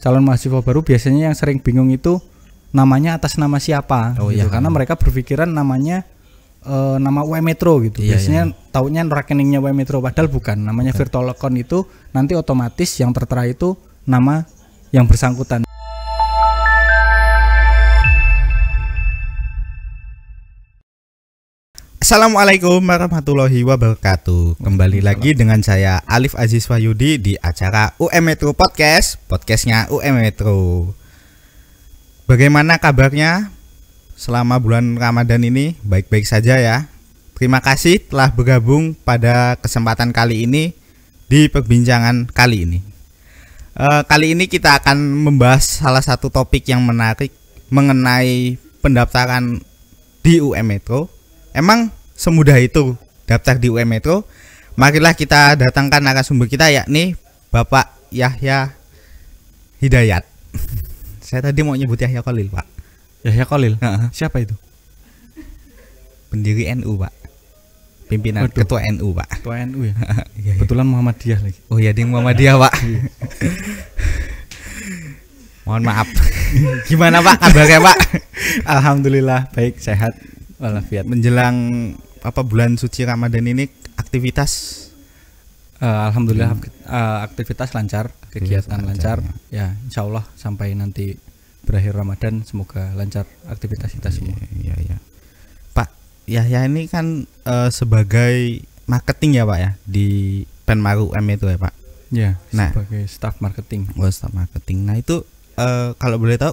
calon mahasiswa baru biasanya yang sering bingung itu namanya atas nama siapa oh, gitu iya. karena iya. mereka berpikiran namanya eh, e, nama UM Metro gitu. Iya, Biasanya iya. tahunya rekeningnya UM Metro padahal bukan. Namanya okay. virtual account itu nanti otomatis yang tertera itu nama yang bersangkutan. Assalamualaikum warahmatullahi wabarakatuh. Kembali lagi dengan saya Alif Aziz Wahyudi di acara UM Metro Podcast, podcastnya UM Metro. Bagaimana kabarnya selama bulan Ramadan ini? Baik-baik saja ya. Terima kasih telah bergabung pada kesempatan kali ini di perbincangan kali ini. E, kali ini kita akan membahas salah satu topik yang menarik mengenai pendaftaran di UM Metro emang semudah itu daftar di UM Metro. Marilah kita datangkan narasumber kita yakni Bapak Yahya Hidayat. Saya tadi mau nyebut Yahya Kolil, Pak. Yahya Kolil. Uh -huh. Siapa itu? Pendiri NU, Pak. Pimpinan Aduh. Ketua NU, Pak. Ketua NU ya. ya Kebetulan ya. Muhammadiyah lagi. Oh ya dia Muhammadiyah, Pak. Iya. mohon maaf gimana pak kabarnya pak alhamdulillah baik sehat walafiat menjelang apa bulan suci Ramadan ini aktivitas uh, alhamdulillah hmm. uh, aktivitas lancar, iya, kegiatan lancar. lancar. Ya. ya, insya Allah sampai nanti berakhir Ramadan semoga lancar aktivitas kita iya, semua. Iya, iya. Ya. Pak Yahya ini kan uh, sebagai marketing ya, Pak ya, di Penmaru M itu ya, Pak. Ya, nah, sebagai staff marketing. Oh, staff marketing. Nah, itu uh, kalau boleh tahu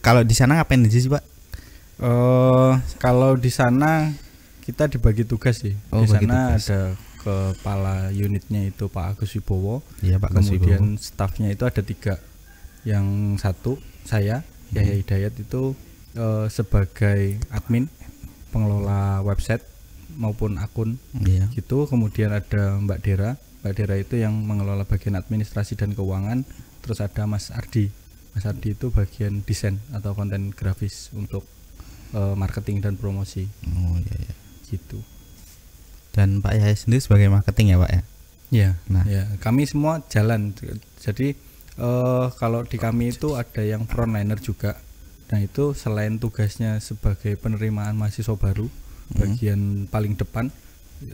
kalau di sana ngapain aja sih, Pak? Uh, kalau di sana kita dibagi tugas sih. Oh, di sana ada kepala unitnya itu Pak Agus Wibowo. Iya, Pak Agus Kemudian stafnya itu ada tiga. Yang satu saya hmm. Yahya Hidayat itu uh, sebagai admin pengelola website maupun akun. Iya. Gitu. Kemudian ada Mbak Dera. Mbak Dera itu yang mengelola bagian administrasi dan keuangan. Terus ada Mas Ardi. Mas Ardi itu bagian desain atau konten grafis untuk eh, marketing dan promosi. Oh iya. iya gitu dan Pak Yahya sendiri sebagai marketing ya Pak ya ya nah ya kami semua jalan jadi uh, kalau di kami itu ada yang frontliner juga nah itu selain tugasnya sebagai penerimaan mahasiswa baru hmm. bagian paling depan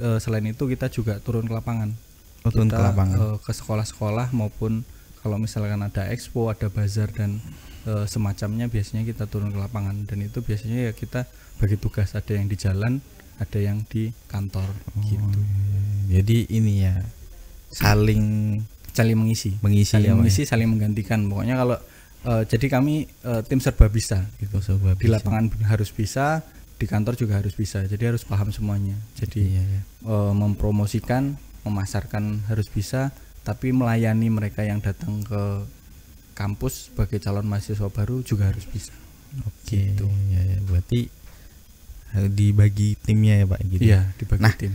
uh, selain itu kita juga turun ke lapangan oh, turun kita, ke lapangan uh, ke sekolah-sekolah maupun kalau misalkan ada expo, ada bazar dan e, semacamnya biasanya kita turun ke lapangan dan itu biasanya ya kita bagi tugas ada yang di jalan, ada yang di kantor oh, gitu. Iya, iya, iya. Jadi ini ya saling saling mengisi, mengisi saling ya, mengisi, ya? saling menggantikan. Pokoknya kalau uh, jadi kami uh, tim serba bisa gitu. Serba Di lapangan harus bisa, di kantor juga harus bisa. Jadi harus paham semuanya. Jadi iya, iya. Uh, mempromosikan, memasarkan harus bisa, tapi melayani mereka yang datang ke kampus sebagai calon mahasiswa baru juga harus bisa. Oke. Okay. Gitu. Ya, ya. Berarti Eh, dibagi timnya ya pak gitu iya dibagi nah, tim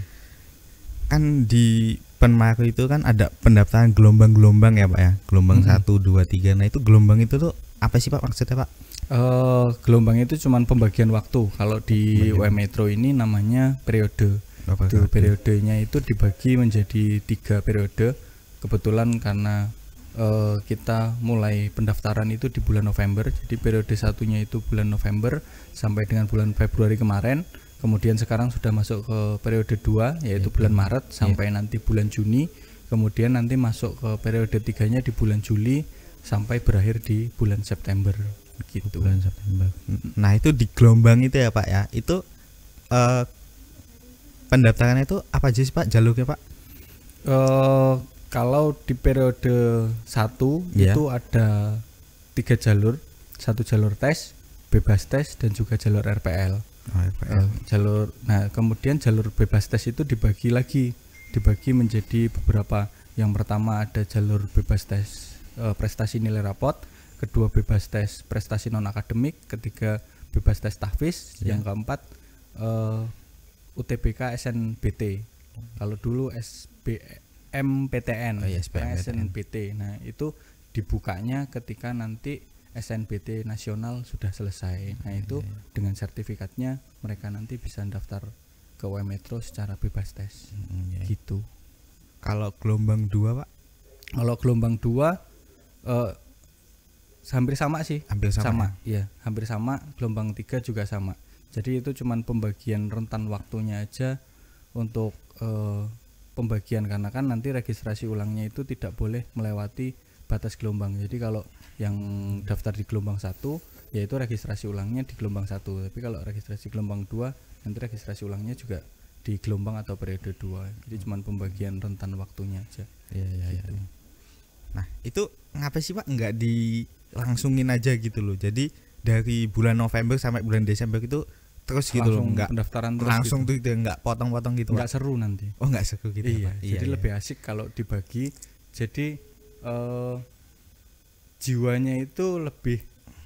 kan di penmaku itu kan ada pendaftaran gelombang-gelombang ya pak ya gelombang satu dua tiga nah itu gelombang itu tuh apa sih pak maksudnya pak uh, gelombang itu cuma pembagian waktu kalau di W UM Metro ini namanya periode apa periodenya itu dibagi menjadi tiga periode kebetulan karena uh, kita mulai pendaftaran itu di bulan November. Jadi periode satunya itu bulan November sampai dengan bulan Februari kemarin. Kemudian sekarang sudah masuk ke periode 2 yaitu ya, bulan Maret sampai ya. nanti bulan Juni. Kemudian nanti masuk ke periode tiganya di bulan Juli sampai berakhir di bulan September gitu. Bulan September. Nah, itu di gelombang itu ya, Pak ya. Itu uh, pendaftarannya itu apa aja sih, Pak? Jalurnya, Pak? Uh, kalau di periode satu yeah. itu ada tiga jalur, satu jalur tes, bebas tes dan juga jalur RPL. Oh, RPL. Nah, jalur nah kemudian jalur bebas tes itu dibagi lagi, dibagi menjadi beberapa. Yang pertama ada jalur bebas tes e, prestasi nilai rapot, kedua bebas tes prestasi non akademik, ketiga bebas tes tahfiz, yeah. yang keempat e, eh, UTBK SNBT. Kalau dulu SB SNMPTN, oh, iya, SNMPTN. SNBT. Nah, itu dibukanya ketika nanti SNBT nasional sudah selesai. Hmm, nah, iya, itu iya. dengan sertifikatnya mereka nanti bisa daftar ke UM Metro secara bebas tes. Hmm, iya, iya. Gitu. Kalau gelombang dua, Pak? Kalau gelombang dua, eh hampir sama sih. Hampir sama. sama ya. Iya, hampir sama. Gelombang tiga juga sama. Jadi itu cuman pembagian rentan waktunya aja untuk eh pembagian karena kan nanti registrasi ulangnya itu tidak boleh melewati batas gelombang. Jadi kalau yang daftar di gelombang satu yaitu registrasi ulangnya di gelombang satu. Tapi kalau registrasi gelombang dua nanti registrasi ulangnya juga di gelombang atau periode dua. Jadi hmm. cuman pembagian rentan waktunya aja. Iya iya, iya. gitu. iya. Nah, itu ngapa sih Pak Enggak dilangsungin aja gitu loh. Jadi dari bulan November sampai bulan Desember itu terus gitu langsung loh nggak pendaftaran terus langsung gitu. tuh nggak potong-potong gitu nggak seru nanti oh nggak seru gitu ya, iya, apa? jadi iya, lebih iya. asik kalau dibagi jadi uh, jiwanya itu lebih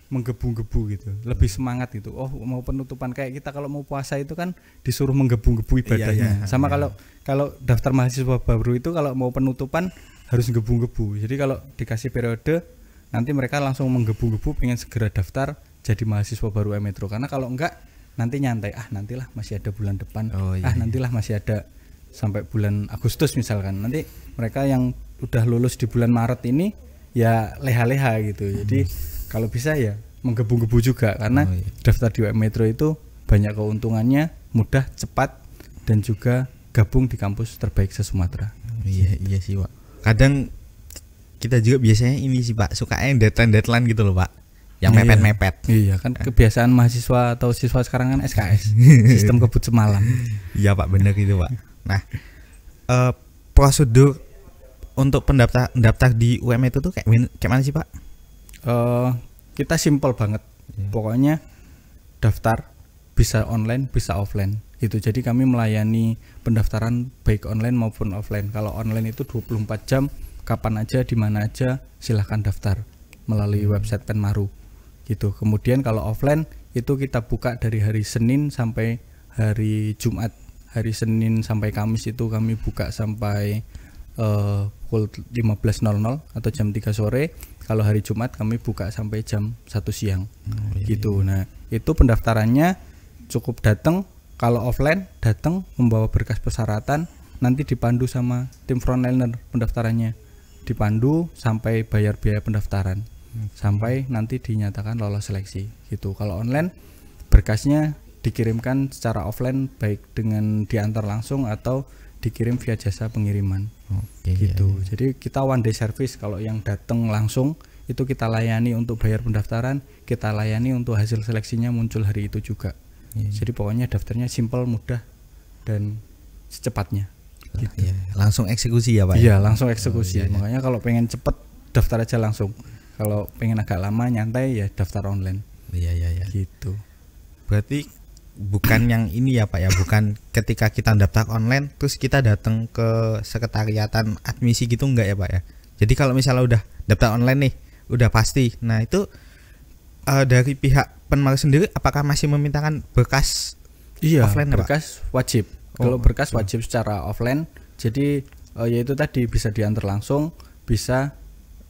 menggebu-gebu gitu lebih semangat gitu oh mau penutupan kayak kita kalau mau puasa itu kan disuruh menggebu-gebu iya, ibadahnya iya, iya, sama iya. kalau kalau daftar mahasiswa baru itu kalau mau penutupan harus gebu-gebu jadi kalau dikasih periode nanti mereka langsung menggebu-gebu pengen segera daftar jadi mahasiswa baru Metro karena kalau enggak nanti nyantai ah nantilah masih ada bulan depan oh, iya, ah iya. nantilah masih ada sampai bulan Agustus misalkan nanti mereka yang udah lulus di bulan Maret ini ya leha-leha gitu hmm. jadi kalau bisa ya menggebu-gebu juga karena oh, iya. daftar di Web Metro itu banyak keuntungannya mudah cepat dan juga gabung di kampus terbaik se Sumatera iya iya sih pak kadang kita juga biasanya ini sih pak suka yang deadline deadline gitu loh pak yang iya. mepet-mepet. Iya. Kan iya kan kebiasaan mahasiswa atau siswa sekarang kan SKS, sistem kebut semalam. Iya Pak, benar gitu Pak. Nah, uh, prosedur untuk pendaftar daftar di UM itu tuh kayak kayak mana sih Pak? Uh, kita simpel banget. iya. Pokoknya daftar bisa online, bisa offline gitu. Jadi kami melayani pendaftaran baik online maupun offline. Kalau online itu 24 jam kapan aja di mana aja silahkan daftar melalui hmm. website Penmaru gitu kemudian kalau offline itu kita buka dari hari Senin sampai hari Jumat hari Senin sampai Kamis itu kami buka sampai uh, pukul 15.00 atau jam 3 sore kalau hari Jumat kami buka sampai jam 1 siang oh, iya. gitu iya. nah itu pendaftarannya cukup datang kalau offline datang membawa berkas persyaratan nanti dipandu sama tim frontliner pendaftarannya dipandu sampai bayar biaya pendaftaran sampai nanti dinyatakan lolos seleksi gitu kalau online berkasnya dikirimkan secara offline baik dengan diantar langsung atau dikirim via jasa pengiriman Oke, gitu iya, iya. jadi kita one day service kalau yang datang langsung itu kita layani untuk bayar pendaftaran kita layani untuk hasil seleksinya muncul hari itu juga iya. iya. jadi pokoknya daftarnya simple mudah dan secepatnya gitu. iya. langsung eksekusi ya pak ya? iya ya? langsung eksekusi oh, iya, iya. makanya kalau pengen cepet daftar aja langsung kalau pengen agak lama nyantai ya daftar online iya iya iya gitu berarti bukan yang ini ya Pak ya, bukan ketika kita daftar online terus kita datang ke sekretariatan admisi gitu enggak ya Pak ya. Jadi kalau misalnya udah daftar online nih, udah pasti. Nah, itu uh, dari pihak penmar sendiri apakah masih memintakan berkas iya, offline berkas ya, Pak? wajib. Kalau oh, berkas gitu. wajib secara offline, jadi uh, eh, yaitu tadi bisa diantar langsung, bisa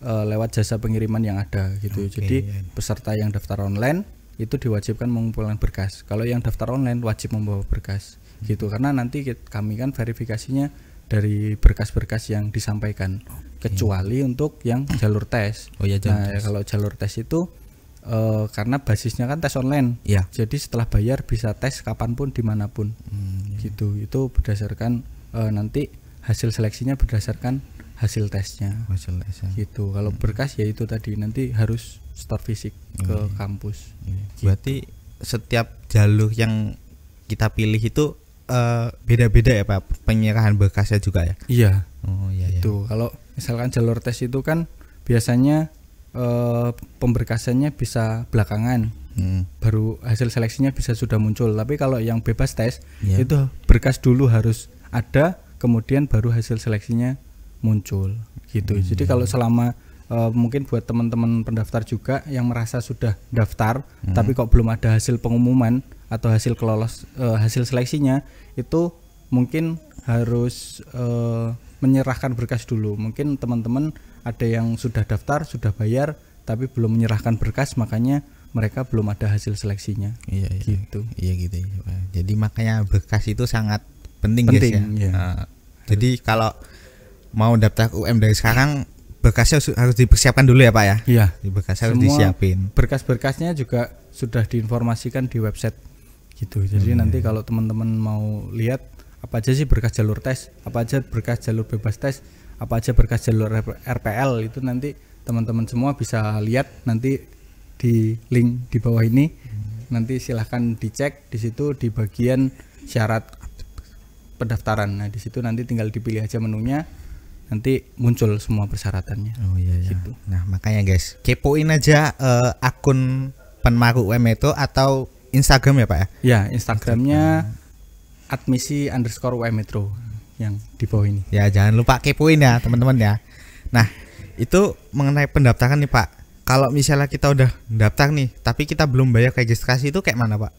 uh, lewat jasa pengiriman yang ada gitu. Okay. Jadi peserta yang daftar online itu diwajibkan mengumpulkan berkas. Kalau yang daftar online wajib membawa berkas hmm. gitu karena nanti kita, kami kan verifikasinya dari berkas-berkas yang disampaikan. Okay. Kecuali untuk yang jalur tes. Oh ya jalur nah, tes. kalau jalur tes itu uh, karena basisnya kan tes online. Ya. Jadi setelah bayar bisa tes kapanpun dimanapun. Hmm, ya. Gitu. Itu berdasarkan uh, nanti hasil seleksinya berdasarkan hasil tesnya hasil tesnya gitu kalau hmm. berkas ya itu tadi nanti harus store fisik hmm. ke iya. kampus hmm. gitu. berarti setiap jalur yang kita pilih itu eh, beda-beda uh, ya pak penyerahan berkasnya juga ya iya oh iya itu iya. Gitu. kalau misalkan jalur tes itu kan biasanya uh, pemberkasannya bisa belakangan hmm. baru hasil seleksinya bisa sudah muncul tapi kalau yang bebas tes yeah. itu berkas dulu harus ada kemudian baru hasil seleksinya muncul gitu. Hmm. Jadi kalau selama uh, mungkin buat teman-teman pendaftar juga yang merasa sudah daftar hmm. tapi kok belum ada hasil pengumuman atau hasil kelolos uh, hasil seleksinya itu mungkin harus uh, menyerahkan berkas dulu. Mungkin teman-teman ada yang sudah daftar, sudah bayar tapi belum menyerahkan berkas makanya mereka belum ada hasil seleksinya. Iya, iya. gitu. Iya gitu. Iya. Jadi makanya berkas itu sangat penting, penting guys ya. Iya. jadi kalau mau daftar UM dari sekarang berkasnya harus dipersiapkan dulu ya pak ya iya berkasnya harus disiapin berkas-berkasnya juga sudah diinformasikan di website gitu jadi hmm. nanti kalau teman-teman mau lihat apa aja sih berkas jalur tes apa aja berkas jalur bebas tes apa aja berkas jalur RPL itu nanti teman-teman semua bisa lihat nanti di link di bawah ini hmm. nanti silahkan dicek di situ di bagian syarat pendaftaran nah di situ nanti tinggal dipilih aja menunya nanti muncul semua persyaratannya. Oh iya, iya. Gitu. Nah, makanya guys, kepoin aja uh, akun Penmaru UM itu atau Instagram ya, Pak ya? Ya, Instagramnya Instagram. admisi underscore UM Metro yang di bawah ini. Ya, jangan lupa kepoin ya, teman-teman ya. Nah, itu mengenai pendaftaran nih, Pak. Kalau misalnya kita udah daftar nih, tapi kita belum bayar registrasi itu kayak mana, Pak?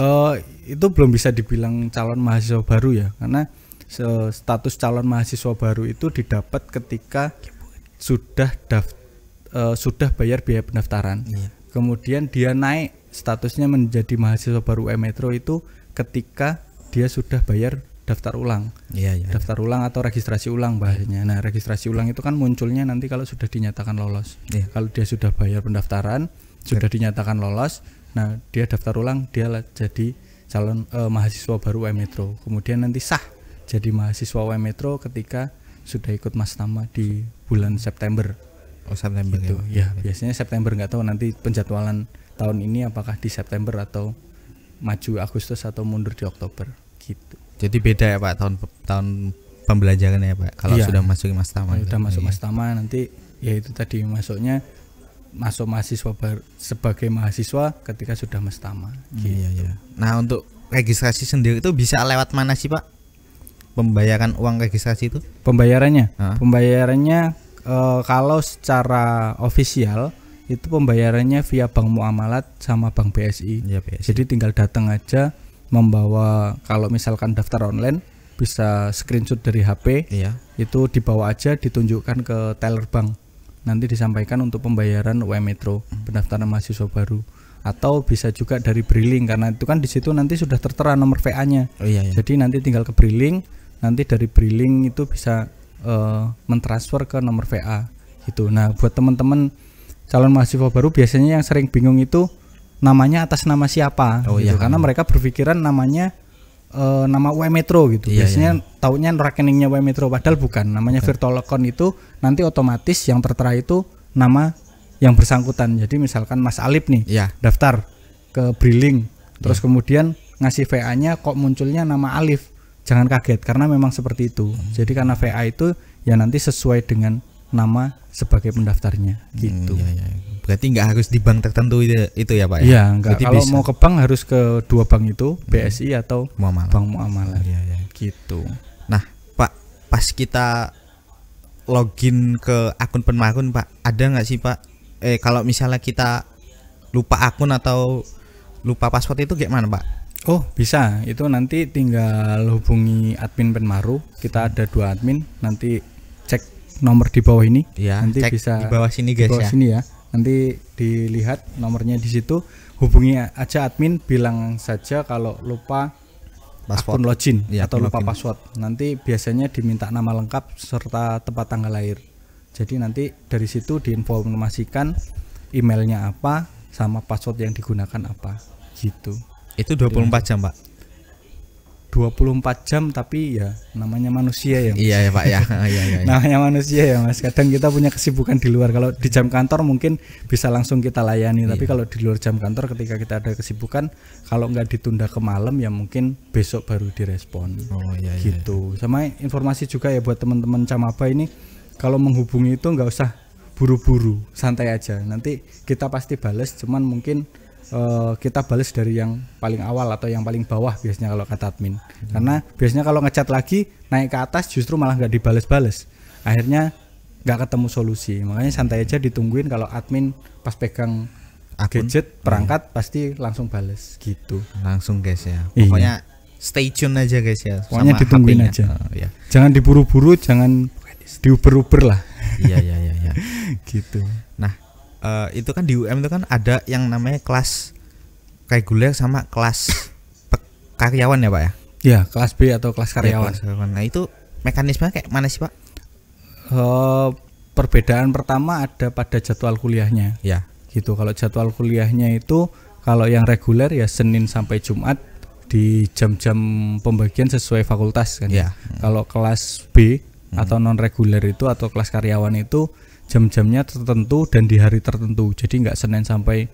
Uh, itu belum bisa dibilang calon mahasiswa baru ya, karena se status calon mahasiswa baru itu didapat ketika sudah daft, uh, sudah bayar biaya pendaftaran. Iya. Kemudian dia naik statusnya menjadi mahasiswa baru UM Metro itu ketika dia sudah bayar daftar ulang. Iya, iya. Daftar ulang atau registrasi ulang bahasanya. Nah, registrasi ulang itu kan munculnya nanti kalau sudah dinyatakan lolos. Iya. Kalau dia sudah bayar pendaftaran, sudah iya. dinyatakan lolos, nah dia daftar ulang dia jadi calon uh, mahasiswa baru UM Metro. Kemudian nanti sah jadi mahasiswa UM Metro ketika sudah ikut Mas Tama di bulan September. Oh September gitu. ya. ya. Biasanya September nggak tahu nanti penjadwalan tahun ini apakah di September atau maju Agustus atau mundur di Oktober gitu. Jadi beda ya Pak tahun tahun pembelajaran ya Pak kalau iya. ya, ya. sudah masuk Mas Tama. Sudah gitu. masuk Mas Tama nanti ya itu tadi masuknya masuk mahasiswa bar, sebagai mahasiswa ketika sudah Mas Tama iya, gitu. Iya, iya. Nah, untuk registrasi sendiri itu bisa lewat mana sih Pak? pembayaran uang registrasi itu? Pembayarannya, Hah? pembayarannya e, kalau secara ofisial itu pembayarannya via bank muamalat sama bank BSI. Ya, BSI. Jadi tinggal datang aja membawa kalau misalkan daftar online bisa screenshot dari HP. ya. Itu dibawa aja ditunjukkan ke teller bank. Nanti disampaikan untuk pembayaran UM Metro, hmm. pendaftaran mahasiswa baru atau bisa juga dari Briling karena itu kan di situ nanti sudah tertera nomor VA-nya. Oh, iya, iya. Jadi nanti tinggal ke Briling nanti dari briling itu bisa uh, mentransfer ke nomor VA gitu. Nah, buat teman-teman calon mahasiswa baru biasanya yang sering bingung itu namanya atas nama siapa oh, gitu. Iya, Karena mereka berpikiran namanya uh, nama UM Metro gitu. Iya, biasanya iya. taunya rekeningnya UM Metro padahal bukan. Namanya okay. virtual account itu nanti otomatis yang tertera itu nama yang bersangkutan. Jadi misalkan Mas Alip nih iya. daftar ke briling iya. terus iya. kemudian ngasih VA-nya kok munculnya nama Alif jangan kaget karena memang seperti itu. Hmm. Jadi karena VA itu ya nanti sesuai dengan nama sebagai pendaftarnya hmm, gitu. Hmm, ya, ya. Berarti nggak harus di bank tertentu itu, itu ya Pak ya? Iya, enggak. Berarti Kalau bisa. mau ke bank harus ke dua bank itu, BSI hmm. atau Muamalah. Bank Muamalah. Ya, ya. Gitu. Nah, Pak, pas kita login ke akun penmakun Pak, ada nggak sih Pak? Eh kalau misalnya kita lupa akun atau lupa password itu gimana Pak? Oh bisa, itu nanti tinggal hubungi admin Penmaru. Kita ada dua admin, nanti cek nomor di bawah ini. Ya, nanti cek bisa di bawah sini guys di bawah ya. Sini ya. Nanti dilihat nomornya di situ. Hubungi aja admin, bilang saja kalau lupa password. akun login ya, atau lupa login. password. Nanti biasanya diminta nama lengkap serta tempat tanggal lahir. Jadi nanti dari situ diinformasikan emailnya apa sama password yang digunakan apa gitu. Itu 24 empat jam, Pak. 24 jam tapi ya namanya manusia ya. Iya ya Pak ya. Iya, iya, iya, namanya manusia ya Mas. Kadang kita punya kesibukan di luar. Kalau di jam kantor mungkin bisa langsung kita layani, tapi iya. kalau di luar jam kantor ketika kita ada kesibukan, kalau nggak ditunda ke malam ya mungkin besok baru direspon. Oh iya, iya. gitu. Sama informasi juga ya buat teman-teman Camaba ini kalau menghubungi itu nggak usah buru-buru, santai aja. Nanti kita pasti bales, cuman mungkin uh, kita balas dari yang paling awal atau yang paling bawah biasanya kalau kata admin hmm. karena biasanya kalau ngecat lagi naik ke atas justru malah nggak dibales-bales akhirnya nggak ketemu solusi makanya santai aja ditungguin kalau admin pas pegang Akun. gadget hmm. perangkat hmm. pasti langsung bales gitu langsung guys ya iya. pokoknya iya. stay tune aja guys ya pokoknya sama ditungguin aja oh, ya. jangan diburu-buru jangan diuber-uber lah iya iya iya ya. gitu uh, itu kan di UM itu kan ada yang namanya kelas reguler sama kelas karyawan ya pak ya? Iya kelas B atau kelas iya, karyawan. Ya, kelas Nah itu mekanismenya kayak mana sih pak? Uh, perbedaan pertama ada pada jadwal kuliahnya. Ya. Gitu kalau jadwal kuliahnya itu kalau yang reguler ya Senin sampai Jumat di jam-jam pembagian sesuai fakultas kan. Ya. ya. Kalau kelas B hmm. atau non reguler itu atau kelas karyawan itu jam-jamnya tertentu dan di hari tertentu jadi nggak senin sampai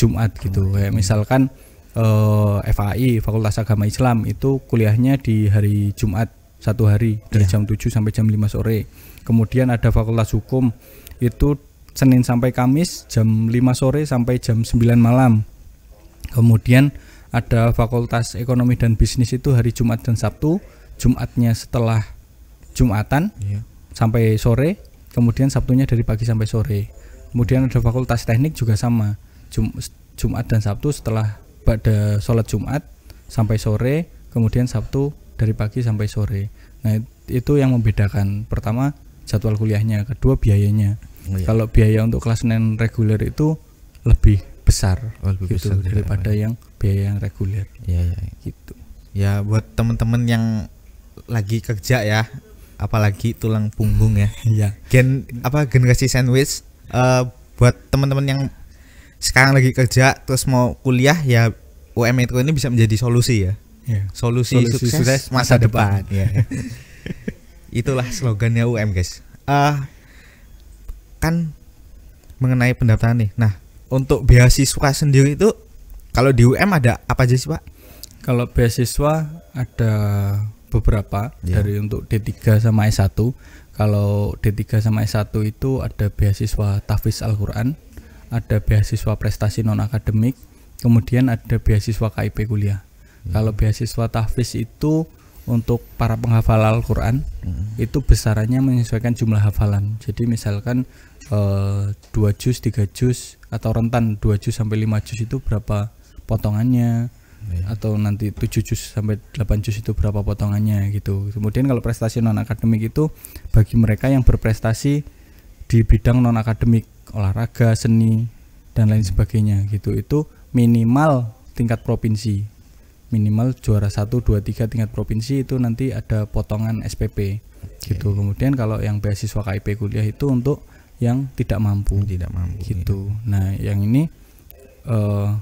jumat gitu oh, iya. kayak misalkan eh, FAI Fakultas Agama Islam itu kuliahnya di hari Jumat satu hari dari yeah. jam 7 sampai jam 5 sore kemudian ada Fakultas Hukum itu Senin sampai Kamis jam 5 sore sampai jam 9 malam kemudian ada Fakultas Ekonomi dan Bisnis itu hari Jumat dan Sabtu Jumatnya setelah Jumatan yeah. sampai sore kemudian Sabtunya dari pagi sampai sore kemudian ada fakultas teknik juga sama Jum Jumat dan Sabtu setelah pada sholat Jumat sampai sore kemudian Sabtu dari pagi sampai sore nah itu yang membedakan pertama jadwal kuliahnya kedua biayanya oh, iya. kalau biaya untuk kelas non reguler itu lebih besar oh, lebih gitu besar iya. daripada ya. yang biaya yang reguler ya, ya. gitu ya buat teman-teman yang lagi kerja ya apalagi tulang punggung ya. Iya. Gen apa generasi sandwich uh, buat teman-teman yang sekarang lagi kerja terus mau kuliah ya UM itu ini bisa menjadi solusi ya. Yeah. Solusi, solusi sukses, sukses masa, masa depan. depan. ya. Itulah slogannya UM guys. Uh, kan mengenai pendaftaran nih. Nah untuk beasiswa sendiri itu kalau di UM ada apa aja sih pak? Kalau beasiswa ada beberapa yeah. dari untuk D3 sama S1. Kalau D3 sama S1 itu ada beasiswa Tahfiz Al-Qur'an, ada beasiswa prestasi non akademik, kemudian ada beasiswa KIP kuliah. Hmm. Kalau beasiswa Tahfiz itu untuk para penghafal Al-Qur'an hmm. itu besarannya menyesuaikan jumlah hafalan. Jadi misalkan eh, dua eh, juz, tiga juz atau rentan 2 juz sampai 5 juz itu berapa potongannya Iya. atau nanti 7 juz sampai 8 juz itu berapa potongannya gitu. Kemudian kalau prestasi non akademik itu bagi mereka yang berprestasi di bidang non akademik, olahraga, seni dan lain sebagainya gitu. Itu minimal tingkat provinsi. Minimal juara 1 2 3 tingkat provinsi itu nanti ada potongan SPP okay. gitu. Kemudian kalau yang beasiswa KIP kuliah itu untuk yang tidak mampu. Tidak mampu. Gitu. Ya. Nah, yang ini uh,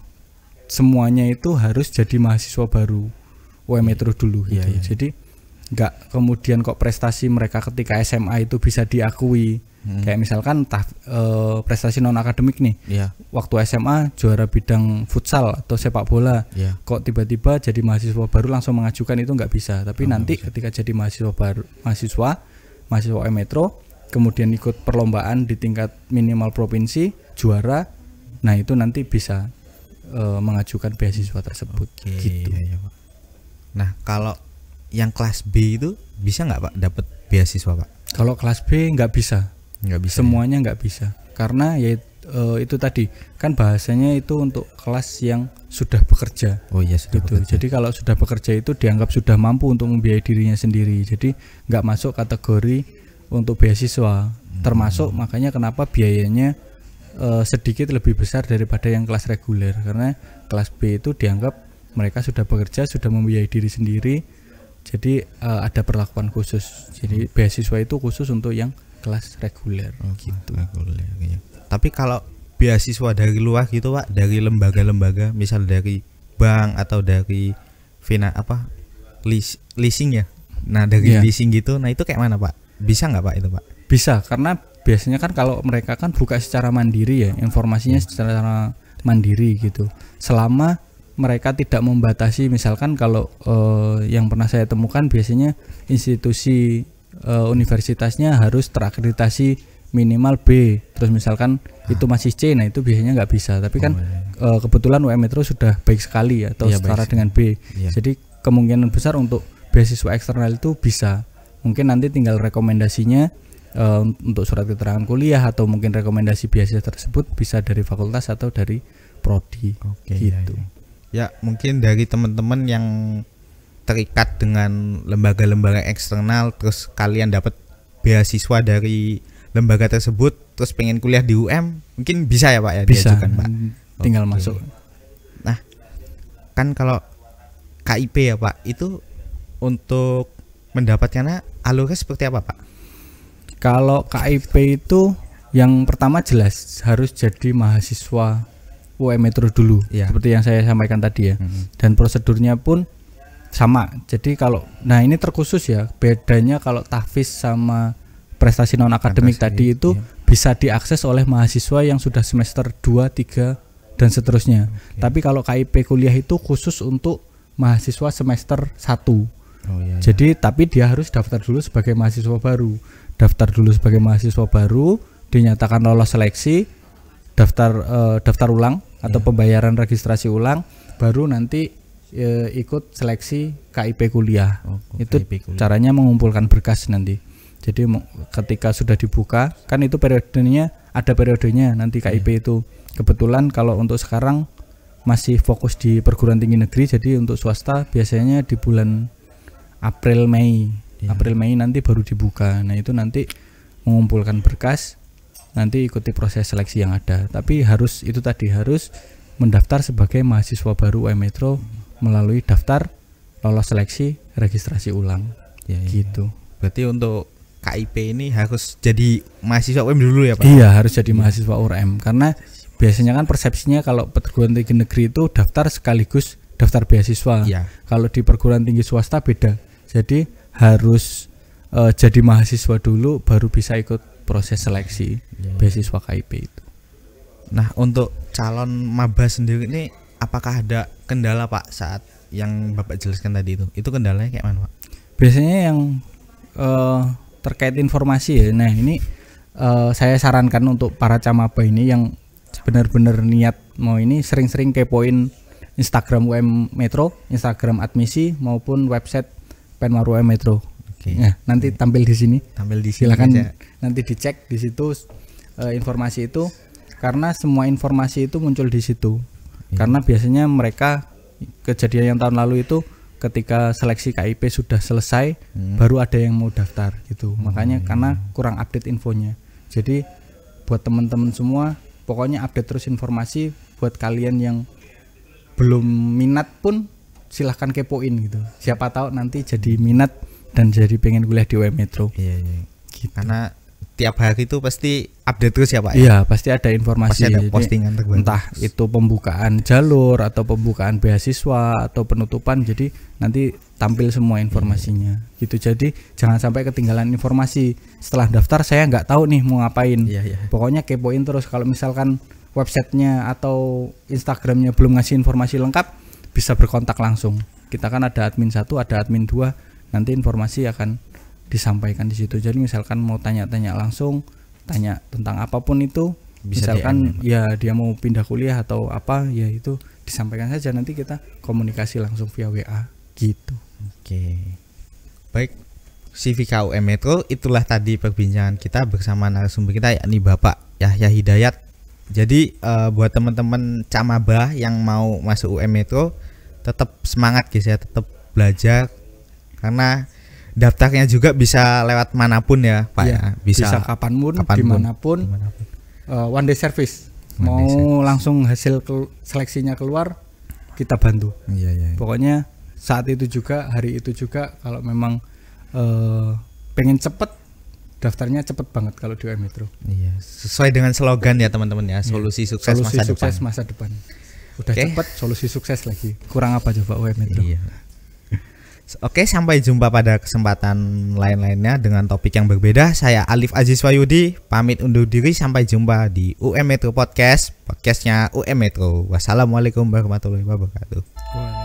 semuanya itu harus jadi mahasiswa baru UM Metro dulu gitu. ya, iya. Jadi nggak kemudian kok prestasi mereka ketika SMA itu bisa diakui. Hmm. Kayak misalkan tah, eh, e, prestasi non akademik nih. Iya. Waktu SMA juara bidang futsal atau sepak bola. Iya. Kok tiba-tiba jadi mahasiswa baru langsung mengajukan itu nggak bisa. Tapi oh, nanti bisa. ketika jadi mahasiswa baru mahasiswa mahasiswa UM Metro kemudian ikut perlombaan di tingkat minimal provinsi juara. Nah, itu nanti bisa uh, mengajukan beasiswa tersebut Oke, gitu. Iya, iya, Pak. Nah, kalau yang kelas B itu bisa nggak Pak dapat beasiswa Pak? Kalau kelas B nggak bisa. Nggak bisa. Ya? Semuanya nggak ya? bisa. Karena ya uh, itu tadi kan bahasanya itu untuk kelas yang sudah bekerja. Oh iya sudah gitu. bekerja. Jadi kalau sudah bekerja itu dianggap sudah mampu untuk membiayai dirinya sendiri. Jadi nggak masuk kategori untuk beasiswa. Hmm. Termasuk makanya kenapa biayanya uh, sedikit lebih besar daripada yang kelas reguler karena kelas B itu dianggap mereka sudah bekerja sudah membiayai diri sendiri jadi uh, ada perlakuan khusus jadi hmm. beasiswa itu khusus untuk yang kelas reguler oh, gitu reguler ya. tapi kalau beasiswa dari luar gitu pak dari lembaga-lembaga misal dari bank atau dari fina apa leasing ya nah dari yeah. leasing gitu nah itu kayak mana pak bisa nggak pak itu pak bisa karena biasanya kan kalau mereka kan buka secara mandiri ya informasinya hmm. secara mandiri gitu selama mereka tidak membatasi misalkan kalau eh, yang pernah saya temukan biasanya institusi eh, universitasnya harus terakreditasi minimal B terus misalkan ah. itu masih C nah itu biasanya nggak bisa tapi oh, kan oh, iya. iya. Eh, kebetulan UM Metro sudah baik sekali ya atau ya, setara dengan B ya. jadi kemungkinan besar untuk beasiswa eksternal itu bisa mungkin nanti tinggal rekomendasinya uh, untuk surat keterangan kuliah atau mungkin rekomendasi biasa tersebut bisa dari fakultas atau dari prodi Oke, ya, gitu. Ya, ya. ya mungkin dari teman-teman yang terikat dengan lembaga-lembaga eksternal terus kalian dapat beasiswa dari lembaga tersebut terus pengen kuliah di UM mungkin bisa ya Pak ya bisa diajukan, Pak. Tinggal Oke. masuk. Nah, kan kalau KIP ya Pak itu untuk mendapatkannya alurnya seperti apa Pak? Kalau KIP itu yang pertama jelas harus jadi mahasiswa UM Metro dulu, ya. seperti yang saya sampaikan tadi ya. Hmm. Dan prosedurnya pun sama. Jadi kalau nah ini terkhusus ya, bedanya kalau tahfiz sama prestasi non akademik tadi itu iya. bisa diakses oleh mahasiswa yang sudah semester 2, 3 dan seterusnya. Okay. Tapi kalau KIP kuliah itu khusus untuk mahasiswa semester 1. Oh, iya, iya, Jadi tapi dia harus daftar dulu sebagai mahasiswa baru. Daftar dulu sebagai mahasiswa baru, dinyatakan lolos seleksi, daftar uh, daftar ulang atau iya. pembayaran registrasi ulang, baru nanti uh, ikut seleksi KIP kuliah. Oh, itu KIP kuliah. caranya mengumpulkan berkas nanti. Jadi ketika sudah dibuka, kan itu periodenya ada periodenya nanti KIP yeah. itu. Kebetulan kalau untuk sekarang masih fokus di perguruan tinggi negeri, jadi untuk swasta biasanya di bulan April Mei Yeah. April Mei nanti baru dibuka nah itu nanti mengumpulkan berkas nanti ikuti proses seleksi yang ada tapi harus itu tadi harus mendaftar sebagai mahasiswa baru UI Metro melalui daftar lolos seleksi registrasi ulang ya, ya. gitu berarti untuk KIP ini harus jadi mahasiswa UM dulu ya Pak? Iya harus jadi iya. mahasiswa UM karena biasanya kan persepsinya kalau perguruan tinggi negeri itu daftar sekaligus daftar beasiswa. Iya. Kalau di perguruan tinggi swasta beda. Jadi harus uh, jadi mahasiswa dulu baru bisa ikut proses seleksi yeah. beasiswa KIP itu. Nah, untuk calon maba sendiri ini apakah ada kendala Pak saat yang Bapak jelaskan tadi itu? Itu kendalanya kayak mana, Pak? Biasanya yang uh, terkait informasi ya. Nah, ini uh, saya sarankan untuk para camaba ini yang benar-benar niat mau ini sering-sering kepoin Instagram UM Metro, Instagram admisi maupun website Penmaru M Metro. Oke. Okay. Ya, nah, nanti okay. tampil di sini. Tampil di sini. Silakan aja. nanti dicek di situ e, informasi itu karena semua informasi itu muncul di situ. Karena biasanya mereka kejadian yang tahun lalu itu ketika seleksi KIP sudah selesai hmm. baru ada yang mau daftar gitu. Hmm. Makanya karena kurang update infonya. Jadi buat teman-teman semua pokoknya update terus informasi buat kalian yang belum minat pun silahkan kepoin gitu siapa tahu nanti jadi minat dan jadi pengen kuliah di UM Metro iya, iya. Gitu. karena tiap hari itu pasti update terus ya pak ya? iya pasti ada informasi pasti ada postingan terbaru. entah itu pembukaan jalur atau pembukaan beasiswa atau penutupan jadi nanti tampil semua iya. informasinya iya. gitu jadi jangan sampai ketinggalan informasi setelah daftar saya nggak tahu nih mau ngapain iya, iya. pokoknya kepoin terus kalau misalkan websitenya atau instagramnya belum ngasih informasi lengkap bisa berkontak langsung. Kita kan ada admin satu, ada admin dua. Nanti informasi akan disampaikan di situ. Jadi misalkan mau tanya-tanya langsung, tanya tentang apapun itu, bisa misalkan DM, ya, ya dia mau pindah kuliah atau apa, ya itu disampaikan saja nanti kita komunikasi langsung via WA gitu. Oke. Baik, CV KUM Metro itulah tadi perbincangan kita bersama narasumber kita yakni Bapak Yahya Hidayat jadi uh, buat teman-teman camaba yang mau masuk UM itu tetap semangat guys ya, tetap belajar karena daftarnya juga bisa lewat manapun ya, Pak ya. ya. Bisa, bisa kapanpun, kapanpun dimanapun. dimanapun. Uh, one day service. One mau day service. langsung hasil ke seleksinya keluar kita bantu. ya, ya, ya. Pokoknya saat itu juga, hari itu juga kalau memang uh, pengen cepet daftarnya cepet banget kalau di UM Metro. Iya, sesuai dengan slogan ya teman-teman ya, iya. solusi iya. sukses solusi masa sukses depan. masa depan. Udah okay. cepet solusi sukses lagi. Kurang apa coba UM Metro? Iya. Oke, sampai jumpa pada kesempatan lain-lainnya dengan topik yang berbeda. Saya Alif Aziz Wayudi, pamit undur diri. Sampai jumpa di UM Metro Podcast, podcastnya UM Metro. Wassalamualaikum warahmatullahi wabarakatuh. Wow.